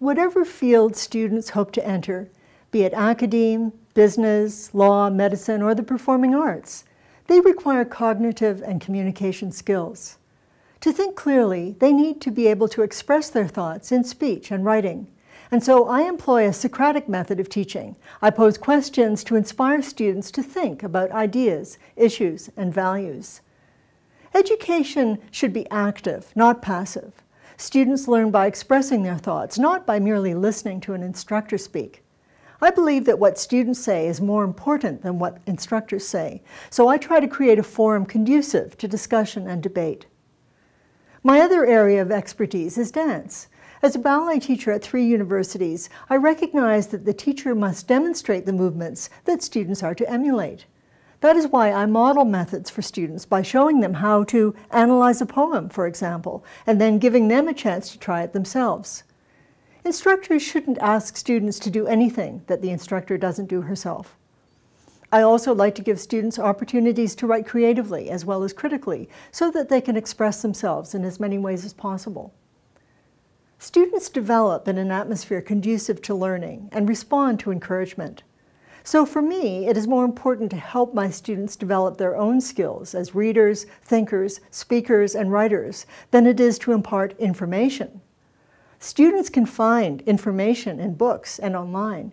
Whatever field students hope to enter, be it academe, business, law, medicine, or the performing arts, they require cognitive and communication skills. To think clearly, they need to be able to express their thoughts in speech and writing. And so I employ a Socratic method of teaching. I pose questions to inspire students to think about ideas, issues, and values. Education should be active, not passive. Students learn by expressing their thoughts, not by merely listening to an instructor speak. I believe that what students say is more important than what instructors say, so I try to create a forum conducive to discussion and debate. My other area of expertise is dance. As a ballet teacher at three universities, I recognize that the teacher must demonstrate the movements that students are to emulate. That is why I model methods for students by showing them how to analyze a poem, for example, and then giving them a chance to try it themselves. Instructors shouldn't ask students to do anything that the instructor doesn't do herself. I also like to give students opportunities to write creatively as well as critically so that they can express themselves in as many ways as possible. Students develop in an atmosphere conducive to learning and respond to encouragement. So for me, it is more important to help my students develop their own skills as readers, thinkers, speakers, and writers than it is to impart information. Students can find information in books and online.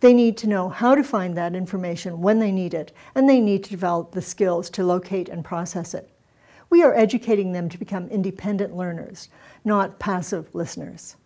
They need to know how to find that information when they need it, and they need to develop the skills to locate and process it. We are educating them to become independent learners, not passive listeners.